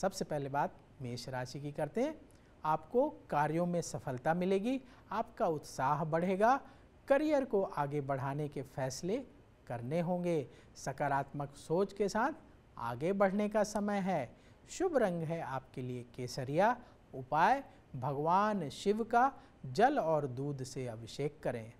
सबसे पहले बात मेष राशि की करते हैं आपको कार्यों में सफलता मिलेगी आपका उत्साह बढ़ेगा करियर को आगे बढ़ाने के फैसले करने होंगे सकारात्मक सोच के साथ आगे बढ़ने का समय है शुभ रंग है आपके लिए केसरिया उपाय भगवान शिव का जल और दूध से अभिषेक करें